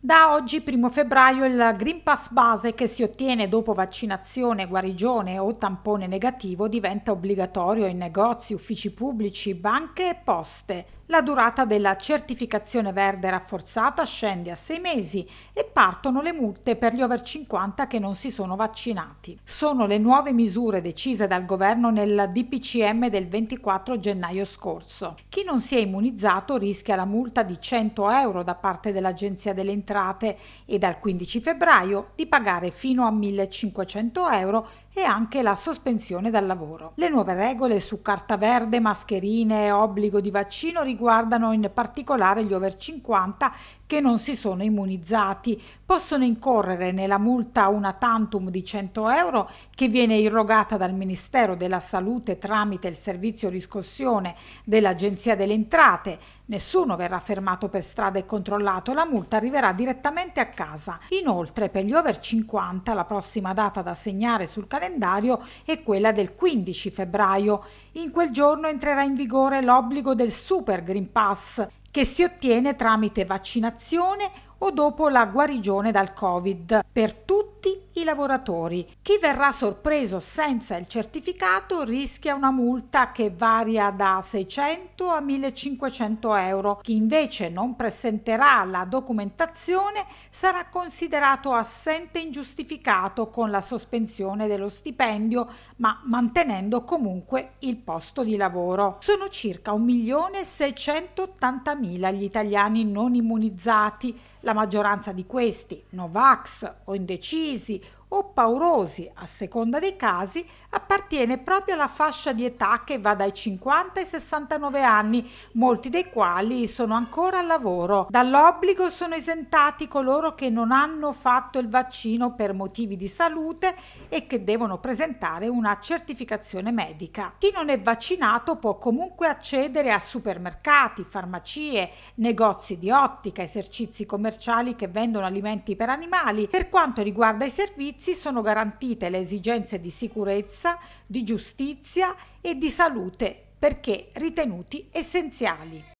Da oggi, 1 febbraio, il Green Pass base che si ottiene dopo vaccinazione, guarigione o tampone negativo diventa obbligatorio in negozi, uffici pubblici, banche e poste. La durata della certificazione verde rafforzata scende a sei mesi e partono le multe per gli over 50 che non si sono vaccinati. Sono le nuove misure decise dal governo nel DPCM del 24 gennaio scorso. Chi non si è immunizzato rischia la multa di 100 euro da parte dell'Agenzia delle Entrate entrate e dal 15 febbraio di pagare fino a 1.500 euro e anche la sospensione dal lavoro. Le nuove regole su carta verde, mascherine e obbligo di vaccino riguardano in particolare gli over 50 che non si sono immunizzati. Possono incorrere nella multa una tantum di 100 euro che viene irrogata dal Ministero della Salute tramite il servizio riscossione dell'Agenzia delle Entrate. Nessuno verrà fermato per strada e controllato, la multa arriverà direttamente a casa. Inoltre per gli over 50 la prossima data da segnare sul calendario calendario è quella del 15 febbraio. In quel giorno entrerà in vigore l'obbligo del Super Green Pass che si ottiene tramite vaccinazione o dopo la guarigione dal Covid per tutti lavoratori. Chi verrà sorpreso senza il certificato rischia una multa che varia da 600 a 1500 euro. Chi invece non presenterà la documentazione sarà considerato assente ingiustificato con la sospensione dello stipendio, ma mantenendo comunque il posto di lavoro. Sono circa 1.680.000 gli italiani non immunizzati, la maggioranza di questi, Novax o indecisi o paurosi a seconda dei casi, appartiene proprio alla fascia di età che va dai 50 ai 69 anni, molti dei quali sono ancora al lavoro. Dall'obbligo sono esentati coloro che non hanno fatto il vaccino per motivi di salute e che devono presentare una certificazione medica. Chi non è vaccinato può comunque accedere a supermercati, farmacie, negozi di ottica, esercizi commerciali che vendono alimenti per animali. Per quanto riguarda i servizi, servizi sono garantite le esigenze di sicurezza, di giustizia e di salute perché ritenuti essenziali.